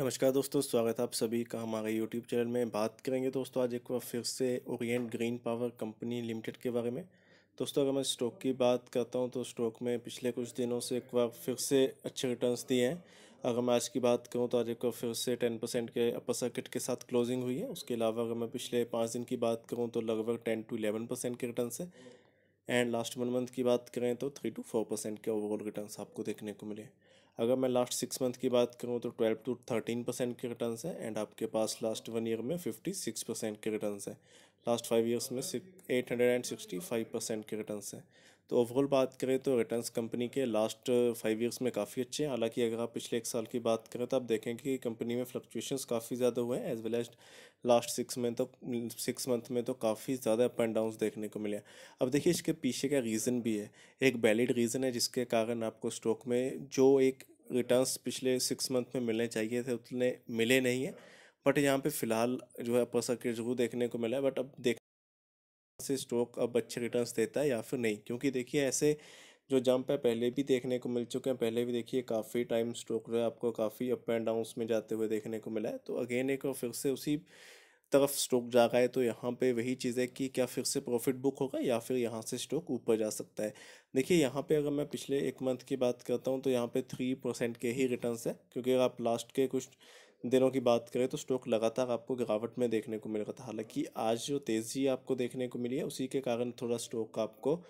नमस्कार दोस्तों स्वागत है आप सभी का हमारे यूट्यूब चैनल में बात करेंगे दोस्तों आज एक बार फिर से Orient Green Power Company Limited के बारे में दोस्तों अगर मैं स्टॉक की बात करता हूं तो स्टॉक में पिछले कुछ दिनों से एक बार फिर से अच्छे रिटर्न्स दिए हैं अगर मैं आज की बात करूं तो आज एक बार फिर से टेन परसेंट के अपर सर्किट के साथ क्लोजिंग हुई है उसके अलावा अगर मैं पिछले पाँच दिन की बात करूँ तो लगभग टेन टू इलेवन परसेंट के रिटर्न है एंड लास्ट वन मंथ की बात करें तो थ्री टू फोर परसेंट के ओवरऑल रिटर्न आपको देखने को मिले अगर मैं लास्ट सिक्स मंथ की बात करूँ तो ट्वेल्व टू थर्टीन परसेंट के रिटर्न है एंड आपके पास लास्ट वन ईयर में फिफ्टी सिक्स परसेंट के रिटर्न है लास्ट फाइव ईयर्स में eight hundred and sixty five percent के रिटर्न हैं तो ओवरऑल बात करें तो रिटर्न्स कंपनी के लास्ट फाइव ईयर्स में काफ़ी अच्छे हैं हालांकि अगर आप पिछले एक साल की बात करें तो आप देखें कि कंपनी में फ्लक्चुएशंस काफ़ी ज़्यादा हुए हैं as well as last six में तो सिक्स मंथ में तो काफ़ी ज़्यादा अप एंड डाउन देखने को मिले अब देखिए इसके पीछे का रीज़न भी है एक वैलिड रीज़न है जिसके कारण आपको स्टॉक में जो एक रिटर्न्स पिछले सिक्स मंथ में मिलने चाहिए थे उतने मिले नहीं है बट यहाँ पे फिलहाल जो है अपर सर्किट जरूर देखने को मिला है बट अब देख से स्टॉक अब अच्छे रिटर्न्स देता है या फिर नहीं क्योंकि देखिए ऐसे जो जंप है पहले भी देखने को मिल चुके हैं पहले भी देखिए काफ़ी टाइम स्टॉक जो है आपको काफ़ी अप एंड डाउन में जाते हुए देखने को मिला है तो अगेन एक और फिर से उसी तरफ स्टॉक जा रहा है तो यहाँ पे वही चीज़ है कि क्या फिर से प्रॉफिट बुक होगा या फिर यहाँ से स्टॉक ऊपर जा सकता है देखिए यहाँ पे अगर मैं पिछले एक मंथ की बात करता हूँ तो यहाँ पे थ्री परसेंट के ही रिटर्न है क्योंकि अगर आप लास्ट के कुछ दिनों की बात करें तो स्टॉक लगातार आपको गिरावट में देखने को मिल रहा था हालांकि आज जो तेज़ी आपको देखने को मिली है उसी के कारण थोड़ा स्टॉक आपको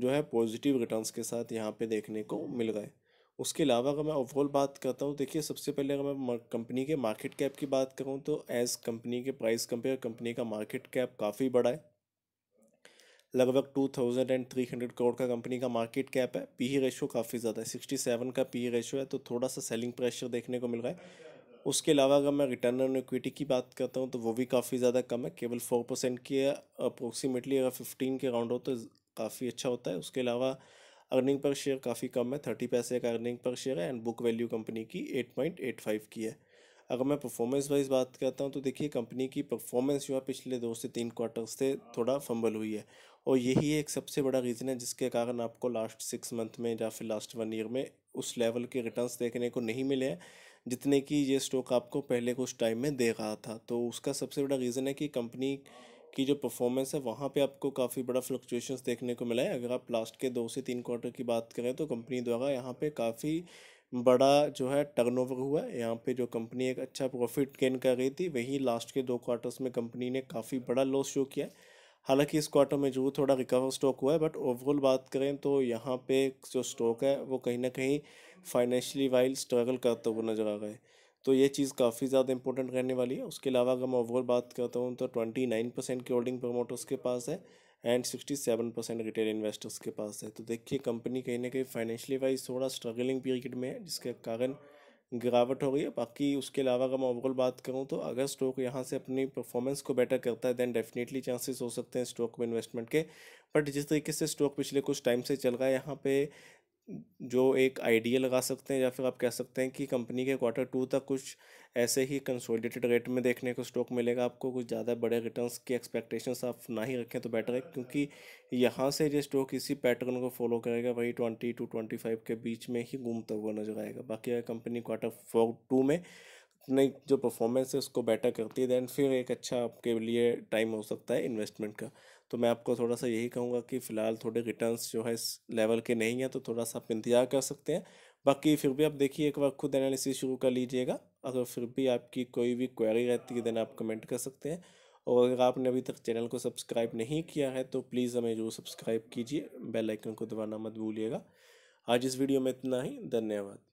जो है पॉजिटिव रिटर्न्स के साथ यहाँ पे देखने को मिल रहा है उसके अलावा अगर मैं ओवरऑल बात करता हूँ देखिए सबसे पहले अगर मैं कंपनी के मार्केट कैप की बात करूँ तो एज़ कंपनी के प्राइस कंपेयर कंपनी का मार्केट कैप काफ़ी बड़ा है लगभग two thousand and three hundred crore का कंपनी का मार्केट कैप है पी ही e रेशो काफ़ी ज़्यादा है सिक्सटी सेवन का पी ही रेशो है तो थोड़ा सा सेलिंग प्रेशर देखने को मिल रहा है उसके अलावा अगर मैं रिटर्न ऑन इक्विटी की बात करता हूँ तो वो भी काफ़ी ज़्यादा कम है केवल फोर परसेंट की है अप्रोक्सीमेटली अगर फिफ्टीन के राउंड हो तो काफ़ी अच्छा होता है उसके अलावा अर्निंग पर शेयर काफ़ी कम है थर्टी पैसे का अर्निंग पर शेयर है एंड बुक वैल्यू कंपनी की एट पॉइंट एट फाइव की है अगर मैं परफॉर्मेंस वाइज बात करता हूँ तो देखिए कंपनी की परफॉर्मेंस जो है पिछले दो से तीन क्वार्टर से थोड़ा फंबल हुई है और यही एक सबसे बड़ा रीज़न है जिसके कारण आपको लास्ट सिक्स मंथ में या फिर लास्ट वन ईयर में उस लेवल के रिटर्न्स देखने को नहीं मिले हैं जितने कि ये स्टॉक आपको पहले कुछ टाइम में दे रहा था तो उसका सबसे बड़ा रीज़न है कि कंपनी की जो परफॉर्मेंस है वहाँ पे आपको काफ़ी बड़ा फ्लक्चुएशन देखने को मिला है अगर आप लास्ट के दो से तीन क्वार्टर की बात करें तो कंपनी द्वारा यहाँ पे काफ़ी बड़ा जो है टर्नओवर हुआ है यहाँ पे जो कंपनी एक अच्छा प्रॉफिट गेन कर रही थी वहीं लास्ट के दो क्वार्टर्स में कंपनी ने काफ़ी बड़ा लॉस शो किया है हालांकि इस क्वार्टर में जो थोड़ा रिकवर स्टॉक हुआ है बट ओवरऑल बात करें तो यहाँ पे जो स्टॉक है वो कहीं ना कहीं फाइनेंशियली वाइल स्ट्रगल करते हुए नज़र आ गए हैं तो ये चीज़ काफ़ी ज़्यादा इंपॉर्टेंट रहने वाली है उसके अलावा अगर मैं ओवरऑल बात करता हूँ तो ट्वेंटी नाइन परसेंट की होल्डिंग प्रमोटर्स के पास है and sixty seven percent retail investors के पास है तो देखिए कंपनी कहीं ना कहीं फाइनेंशियली वाइज थोड़ा स्ट्रगलिंग पीरियड में है जिसके कारण गिरावट हो रही है बाकी उसके अलावा अगर मैं ओवरऑल बात करूँ तो अगर स्टॉक यहाँ से अपनी परफॉर्मेंस को बेटर करता है देन डेफिनेटली चांसेस हो सकते हैं स्टॉक में इन्वेस्टमेंट के बट जिस तरीके से स्टॉक पिछले कुछ टाइम से चल रहा है यहाँ पे जो एक आइडिया लगा सकते हैं या फिर आप कह सकते हैं कि कंपनी के क्वार्टर टू तक कुछ ऐसे ही कंसोलिडेटेड रेट में देखने को स्टॉक मिलेगा आपको कुछ ज़्यादा बड़े रिटर्न्स की एक्सपेक्टेशंस आप ना ही रखें तो बेटर है क्योंकि यहाँ से जो स्टॉक इसी पैटर्न को फॉलो करेगा वही ट्वेंटी टू ट्वेंटी फाइव के बीच में ही घूमता हुआ नजर आएगा बाकी अगर कंपनी क्वार्टर फोर टू में अपनी जो परफॉर्मेंस है उसको बेटर करती है दैन फिर एक अच्छा आपके लिए टाइम हो सकता है इन्वेस्टमेंट का तो मैं आपको थोड़ा सा यही कहूँगा कि फ़िलहाल थोड़े रिटर्न्स जो है इस लेवल के नहीं हैं तो थोड़ा सा आप इंतज़ार कर सकते हैं बाकी फिर भी आप देखिए एक बार खुद एनालिसिस शुरू कर लीजिएगा अगर फिर भी आपकी कोई भी क्वेरी रहती है देन आप कमेंट कर सकते हैं और अगर आपने अभी तक चैनल को सब्सक्राइब नहीं किया है तो प्लीज़ हमें जरूर सब्सक्राइब कीजिए बेल आइकन को दबाना मत भूलिएगा आज इस वीडियो में इतना ही धन्यवाद